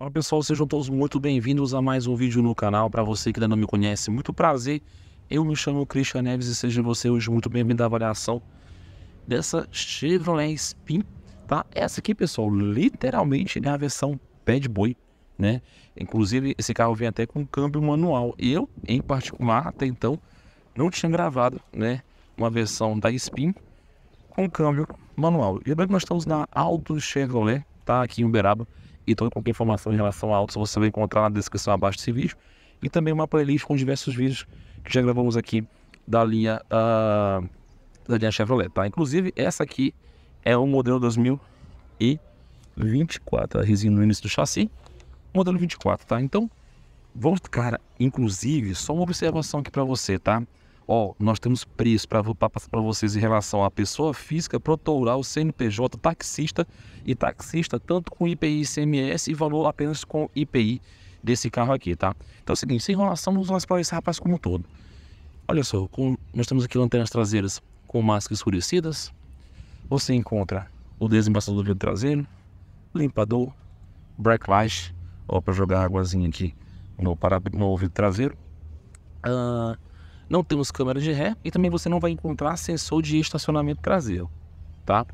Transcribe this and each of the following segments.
Fala pessoal, sejam todos muito bem-vindos a mais um vídeo no canal. Para você que ainda não me conhece, muito prazer. Eu me chamo Christian Neves e seja você hoje muito bem-vindo à avaliação dessa Chevrolet Spin, tá? Essa aqui, pessoal, literalmente é a versão bad boy, né? Inclusive, esse carro vem até com câmbio manual. Eu, em particular, até então, não tinha gravado, né? Uma versão da Spin com câmbio manual. E agora nós estamos na Alto Chevrolet, tá? Aqui em Uberaba e então, toda qualquer informação em relação a autos você vai encontrar na descrição abaixo desse vídeo. E também uma playlist com diversos vídeos que já gravamos aqui da linha, uh, da linha Chevrolet, tá? Inclusive, essa aqui é o modelo 2024, a resina no início do chassi, modelo 24, tá? Então, vamos, cara, inclusive, só uma observação aqui para você, tá? ó, nós temos preço para passar para vocês em relação à pessoa física, protoural, CNPJ, taxista e taxista, tanto com IPI e ICMS e valor apenas com IPI desse carro aqui, tá? Então é o seguinte, sem enrolação, vamos lá para esse rapaz como um todo. Olha só, com, nós temos aqui lanternas traseiras com máscaras escurecidas, você encontra o desembaçador do vidro traseiro, limpador, light, ó, para jogar águazinha aqui no, para, no vidro traseiro, uh, não temos câmera de ré e também você não vai encontrar sensor de estacionamento traseiro, tá?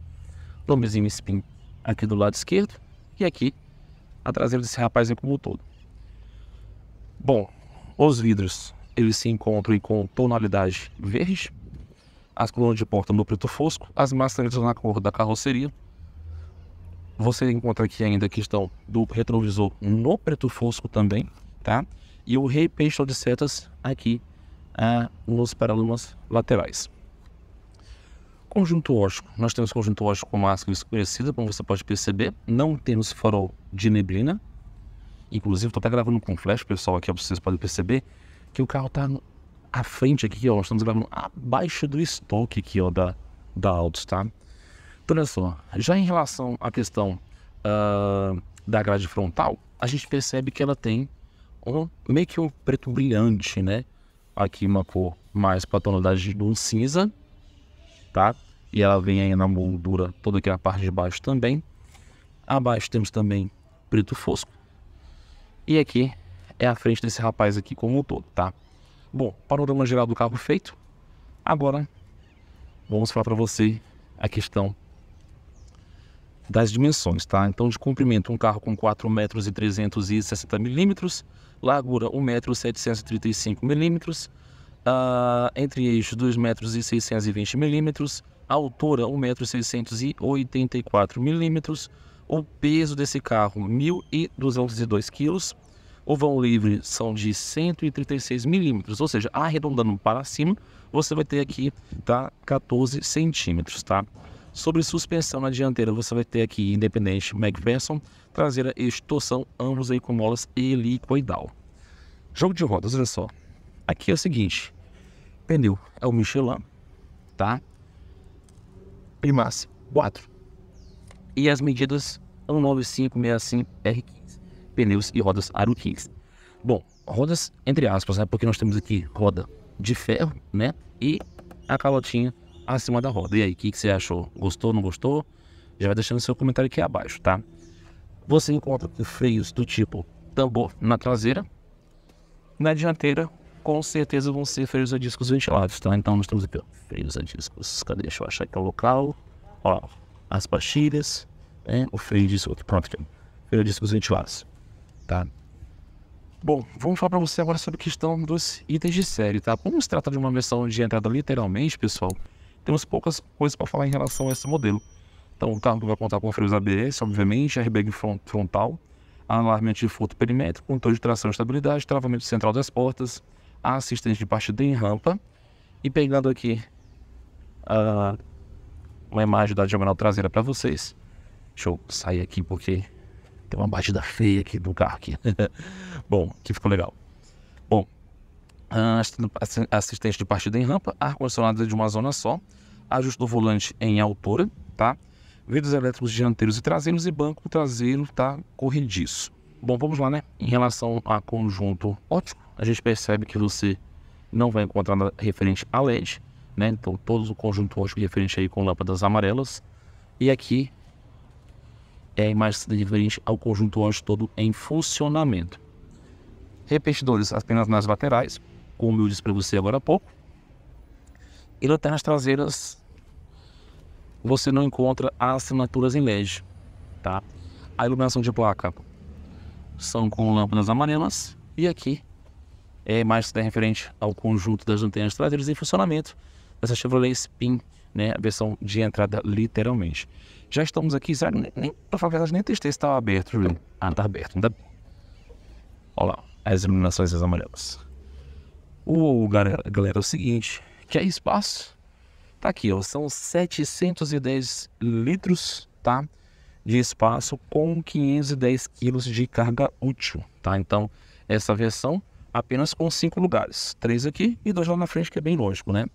Lomezinho spin aqui do lado esquerdo e aqui a traseira desse rapaz é como um todo. Bom, os vidros eles se encontram com tonalidade verde, as colunas de porta no preto fosco, as maçanetas na cor da carroceria. Você encontra aqui ainda a questão do retrovisor no preto fosco também, tá? E o repecho de setas aqui ah, nos paralamas laterais. Conjunto ótico, Nós temos conjunto ótico com máscara desconhecida, como você pode perceber. Não temos farol de neblina. Inclusive, estou até gravando com flash, pessoal, aqui, ó, vocês podem perceber que o carro está à frente aqui, ó. Estamos gravando abaixo do estoque aqui, ó, da, da Autos, tá? Então, olha só. Já em relação à questão uh, da grade frontal, a gente percebe que ela tem um, meio que um preto brilhante, né? aqui uma cor mais para a tonalidade de um cinza, tá? E ela vem aí na moldura toda aqui na parte de baixo também. Abaixo temos também preto fosco. E aqui é a frente desse rapaz aqui como um todo, tá? Bom, panorama geral do carro feito. Agora, vamos falar para você a questão das dimensões, tá? Então, de comprimento, um carro com 4 metros e 360 milímetros, largura 1 metro 735 milímetros, uh, entre eixos 2 metros e 620 milímetros, altura 1 metro 684 milímetros, o peso desse carro 1.202 quilos, o vão livre são de 136 milímetros, ou seja, arredondando para cima, você vai ter aqui tá 14 centímetros, tá? Sobre suspensão na dianteira, você vai ter aqui independente McPherson, traseira e extorsão, ambos aí com molas helicoidal. Jogo de rodas, olha só. Aqui é o seguinte, pneu é o Michelin, tá? Primace 4. E as medidas 19565 R15, pneus e rodas aro 15. Bom, rodas entre aspas, né? Porque nós temos aqui roda de ferro, né? E a calotinha acima da roda. E aí, o que, que você achou? Gostou, não gostou? Já vai deixando seu comentário aqui abaixo, tá? Você encontra freios do tipo tambor na traseira, na dianteira, com certeza vão ser freios a discos ventilados, tá? Então nós temos aqui, ó, freios a discos. Cadê? Deixa eu achar aqui o local. Ó, as pastilhas, né? O freio disso aqui, pronto, aqui. Freio a discos ventilados, tá? Bom, vamos falar para você agora sobre a questão dos itens de série, tá? Vamos tratar de uma versão de entrada literalmente, pessoal. Temos poucas coisas para falar em relação a esse modelo. Então, o carro vai contar com freios ABS, obviamente, airbag frontal, alarme de furto perimétrico, controle de tração e estabilidade, travamento central das portas, assistente de partida em rampa. E pegando aqui uh, uma imagem da diagonal traseira para vocês. Deixa eu sair aqui porque tem uma batida feia aqui do carro aqui. Bom, que ficou legal assistência de partida em rampa, ar-condicionado de uma zona só, ajuste do volante em altura, tá? Vidros elétricos dianteiros e traseiros e banco traseiro tá corrediço. Bom, vamos lá, né? Em relação a conjunto ótico, a gente percebe que você não vai encontrar nada referente a LED, né? Então, todo o conjunto ótico referente aí com lâmpadas amarelas. E aqui é mais referente ao conjunto ótico todo em funcionamento. Repetidores apenas nas laterais, como eu disse para você agora há pouco. E lanternas traseiras, você não encontra assinaturas em LED, tá? A iluminação de placa são com lâmpadas amarelas e aqui é mais né, referente ao conjunto das lanternas traseiras em funcionamento dessa Chevrolet Spin, né, a versão de entrada literalmente. Já estamos aqui, sabe, nem, nem para falar a verdade, nem testei se estava tá aberto, Juliano. Ah, tá aberto, ainda bem. Olha lá, as iluminações amarelas. O galera, galera, é o seguinte, que é espaço. Tá aqui, ó, são 710 litros, tá? De espaço com 510 quilos de carga útil, tá? Então, essa versão apenas com cinco lugares, três aqui e dois lá na frente, que é bem lógico, né?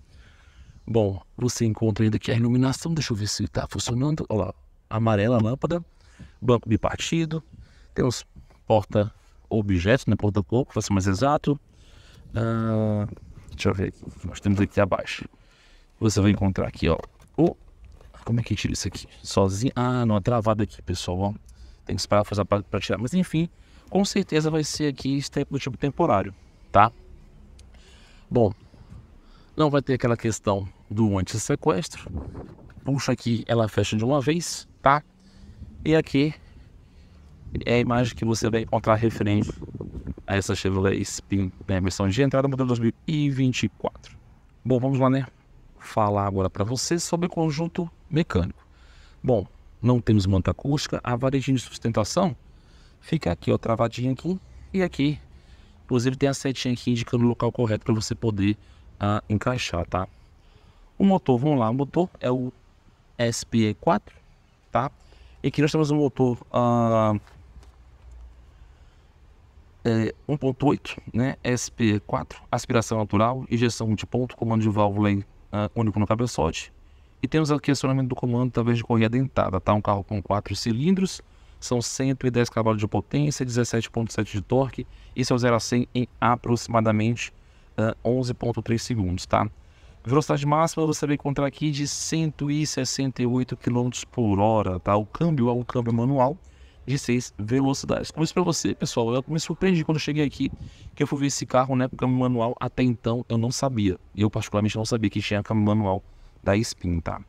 Bom, você encontra ainda aqui a iluminação, deixa eu ver se está funcionando. Olha lá, amarela lâmpada, banco bipartido, tem os porta-objetos, né? Porta-corpo, para ser mais exato. Uh, deixa eu ver aqui. Nós temos aqui abaixo. Você vai encontrar aqui, ó. O, como é que tira isso aqui? Sozinho. Ah, não, é travado aqui, pessoal. Ó. Tem que esperar fazer para tirar. Mas enfim, com certeza vai ser aqui do tipo temporário, tá? Bom, não vai ter aquela questão do anti-sequestro. Puxa aqui, ela fecha de uma vez, tá? E aqui é a imagem que você vai encontrar referente a essa Chevrolet Spin, né, versão de entrada, modelo 2024. Bom, vamos lá, né? Falar agora para vocês sobre o conjunto mecânico. Bom, não temos manta acústica, a varejinha de sustentação fica aqui, ó, travadinha aqui e aqui. Inclusive tem a setinha aqui indicando o local correto para você poder uh, encaixar, tá? O motor, vamos lá, o motor é o SPE4, tá? E aqui nós temos um motor uh, é, 1.8, né, SP4, aspiração natural, injeção de ponto, comando de válvula em, uh, único no cabeçote. E temos aqui acionamento do comando através de correia dentada, tá? Um carro com 4 cilindros, são 110 cavalos de potência, 17.7 de torque, isso é o 0 a 100 em aproximadamente uh, ah, 11.3 segundos, tá? Velocidade máxima você vai encontrar aqui de 168 km por hora, tá? O câmbio é um câmbio manual, de seis velocidades. Como isso para você, pessoal, eu me surpreendi quando eu cheguei aqui, que eu fui ver esse carro, né, câmbio manual, até então eu não sabia. Eu particularmente não sabia que tinha câmbio manual da Spin, tá?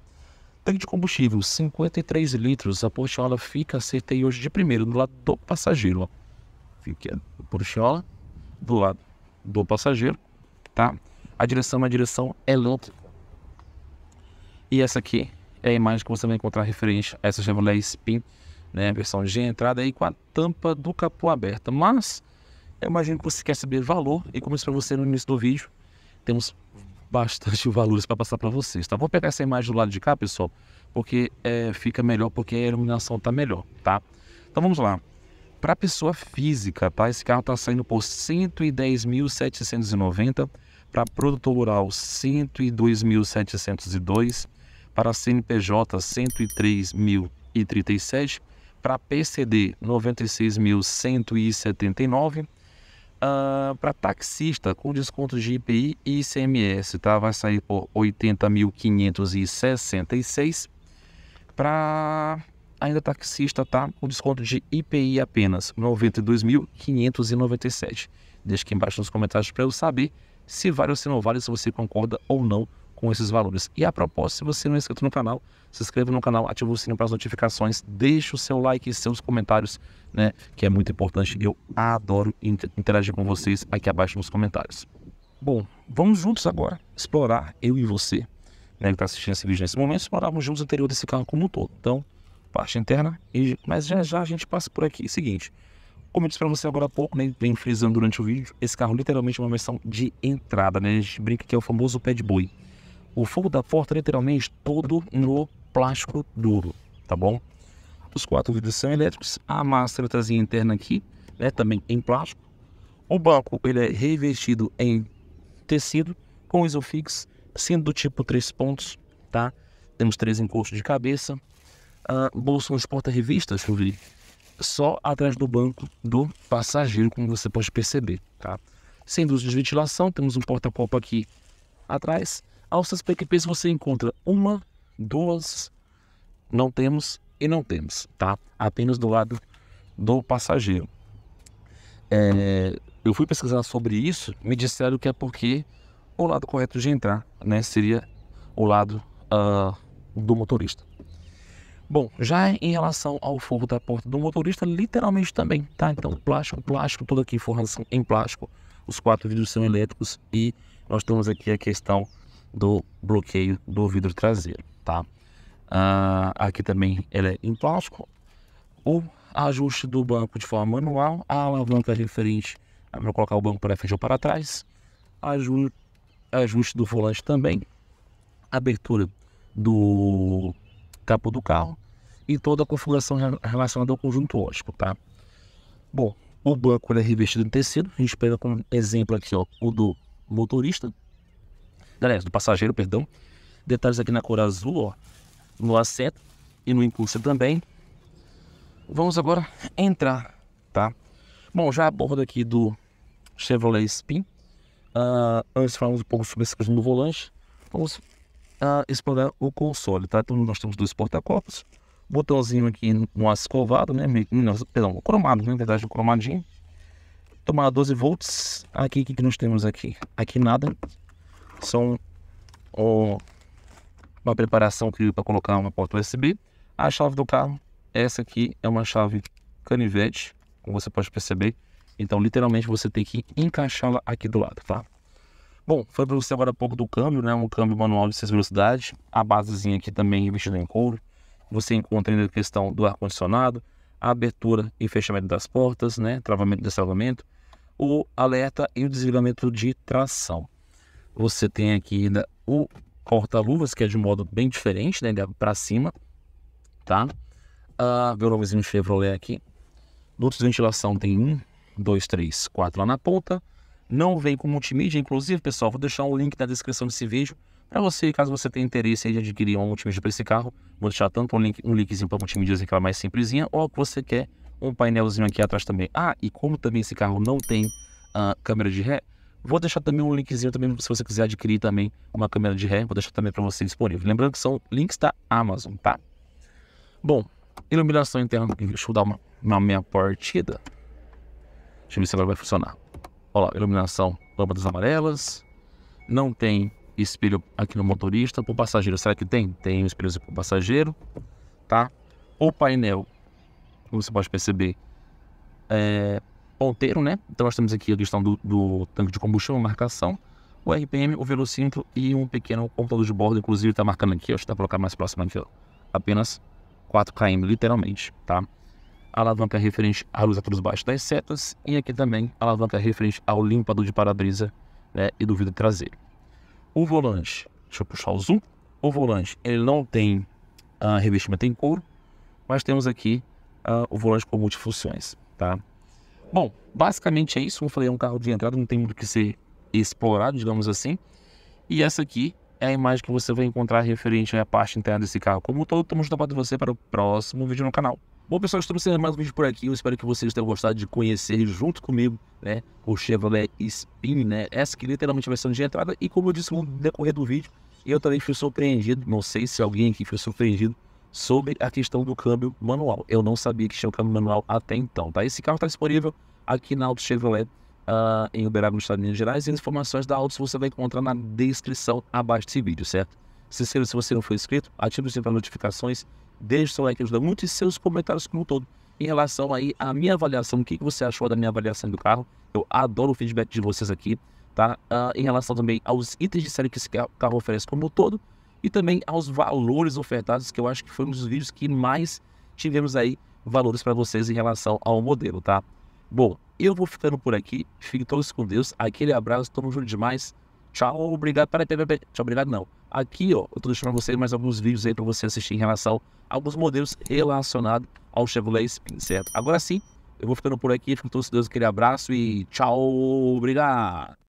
Tanque de combustível, 53 litros, a Portiola fica, acertei hoje de primeiro, do lado do passageiro, ó. Fica a Portiola do lado do passageiro, tá? A direção é uma direção elétrica. E essa aqui é a imagem que você vai encontrar referente a essa Chevrolet Spin né? A versão de entrada aí com a tampa do capô aberta. Mas eu imagino que você quer saber valor e como isso disse para você no início do vídeo, temos bastante valores para passar para vocês, tá? Vou pegar essa imagem do lado de cá, pessoal, porque é, fica melhor, porque a iluminação tá melhor, tá? Então vamos lá. Para pessoa física, tá? Esse carro tá saindo por 110.790, para produtor rural 102.702, para CNPJ 103.037 para PCD 96.179, uh, para taxista com desconto de IPI e ICMS, tá? Vai sair por 80.566. Para ainda taxista, tá? Com desconto de IPI apenas 92.597. Deixa aqui embaixo nos comentários para eu saber se vale ou se não vale, se você concorda ou não com esses valores. E a propósito, se você não é inscrito no canal, se inscreva no canal, ative o sininho para as notificações, deixe o seu like e seus comentários, né? Que é muito importante. Eu adoro interagir com vocês aqui abaixo nos comentários. Bom, vamos juntos agora explorar, eu e você, né, que está assistindo esse vídeo nesse momento, explorarmos juntos o interior desse carro como um todo. Então, parte interna, e, mas já já a gente passa por aqui. Seguinte, como eu disse para você agora há pouco, né, vem frisando durante o vídeo, esse carro literalmente é uma versão de entrada, né? A gente brinca que é o famoso pé de boi o fogo da porta literalmente todo no plástico duro, tá bom? Os quatro vidros são elétricos, a trazinha interna aqui é né, também em plástico. O banco ele é revestido em tecido com isofix, sendo do tipo três pontos, tá? Temos três encostos de cabeça. Uh, bolsão de porta-revistas, eu só atrás do banco do passageiro, como você pode perceber, tá? Sem luz de ventilação, temos um porta copa aqui atrás alças PQPs você encontra uma, duas, não temos e não temos, tá? Apenas do lado do passageiro. É, eu fui pesquisar sobre isso, me disseram que é porque o lado correto de entrar, né, seria o lado uh, do motorista. Bom, já em relação ao forro da porta do motorista, literalmente também, tá? Então, plástico, plástico, toda aqui forração em plástico. Os quatro vidros são elétricos e nós temos aqui a questão do bloqueio do vidro traseiro, tá? Ah, aqui também ela é em plástico. O ajuste do banco de forma manual, a alavanca referente a colocar o banco para frente ou para trás, ajuste do volante também, abertura do capô do carro e toda a configuração relacionada ao conjunto óptico, tá? Bom, o banco é revestido em tecido, a gente pega como exemplo aqui ó, o do motorista, aliás, do passageiro, perdão. Detalhes aqui na cor azul, ó, no assento e no impulso também. Vamos agora entrar, tá? Bom, já a bordo aqui do Chevrolet Spin. Uh, antes falamos um pouco sobre essa questão do volante. Vamos uh, explorar o console, tá? Então nós temos dois porta-copos. Botãozinho aqui no aço covado, né? perdão, cromado, né? na verdade, um cromadinho. Tomada 12 volts. Aqui, o que, que nós temos aqui? Aqui nada são uma preparação aqui para colocar uma porta USB. A chave do carro, essa aqui é uma chave canivete, como você pode perceber. Então, literalmente, você tem que encaixá-la aqui do lado, tá? Bom, foi para você agora pouco do câmbio, né? Um câmbio manual de 6 velocidades. A basezinha aqui também revestida em couro. Você encontra ainda a questão do ar-condicionado, a abertura e fechamento das portas, né? Travamento e destravamento. O alerta e o desligamento de tração. Você tem aqui ainda o corta luvas que é de modo bem diferente, né? Ele para cima, tá? Uh, ah, meu nomezinho Chevrolet aqui. Dutos de ventilação tem um, dois, três, quatro lá na ponta. Não vem com multimídia, inclusive, pessoal, vou deixar um link na descrição desse vídeo para você, caso você tenha interesse em adquirir uma multimídia para esse carro. Vou deixar tanto um, link, um linkzinho para multimídia, que é mais simplesinha, ou que você quer um painelzinho aqui atrás também. Ah, e como também esse carro não tem uh, câmera de ré, Vou deixar também um linkzinho também se você quiser adquirir também uma câmera de ré, vou deixar também para você disponível. Lembrando que são links da Amazon, tá? Bom, iluminação interna, deixa eu dar uma, uma meia partida. Deixa eu ver se agora vai funcionar. Olha lá, iluminação, lâmpadas amarelas. Não tem espelho aqui no motorista. Para o passageiro, será que tem? Tem um espelho para o passageiro, tá? O painel, como você pode perceber, é, ponteiro, né? Então nós temos aqui a questão do, do tanque de combustível, marcação, o RPM, o velocímetro e um pequeno computador de bordo, inclusive está marcando aqui, acho que está colocado mais próximo aqui, ó, apenas 4 km, literalmente, tá? A alavanca referente à aos atos baixos das setas e aqui também a alavanca referente ao limpador de para-brisa né, e do vidro traseiro. O volante, deixa eu puxar o zoom, o volante ele não tem uh, revestimento em couro, mas temos aqui uh, o volante com multifunções, tá? Bom, basicamente é isso. Como eu falei, é um carro de entrada, não tem muito o que ser explorado, digamos assim. E essa aqui é a imagem que você vai encontrar referente à parte interna desse carro. Como todo, estamos junto para você para o próximo vídeo no canal. Bom, pessoal, estamos sendo mais um vídeo por aqui. Eu espero que vocês tenham gostado de conhecer junto comigo, né, o Chevrolet Spin, né? Essa que literalmente vai é ser versão de entrada e como eu disse no decorrer do vídeo, eu também fui surpreendido, não sei se alguém aqui foi surpreendido sobre a questão do câmbio manual. Eu não sabia que tinha o câmbio manual até então, tá? Esse carro está disponível aqui na Auto Chevrolet, uh, em Uberaba, no estado de Minas Gerais, e as informações da Auto você vai encontrar na descrição abaixo desse vídeo, certo? Se, se você não for inscrito, ative o sininho para notificações, deixe seu like, ajuda muito, e seus comentários como um todo. Em relação aí à minha avaliação, o que, que você achou da minha avaliação do carro? Eu adoro o feedback de vocês aqui, tá? Uh, em relação também aos itens de série que esse carro oferece como um todo, e também aos valores ofertados, que eu acho que foi um dos vídeos que mais tivemos aí valores para vocês em relação ao modelo, tá? Bom, eu vou ficando por aqui. Fiquem todos com Deus. Aquele abraço, tamo junto demais. Tchau, obrigado. Peraí, peraí, peraí. Tchau, obrigado não. Aqui, ó, eu tô deixando vocês mais alguns vídeos aí para você assistir em relação a alguns modelos relacionados ao Chevrolet Spin, certo? Agora sim, eu vou ficando por aqui. Fiquem todos com Deus. Aquele abraço e tchau, obrigado.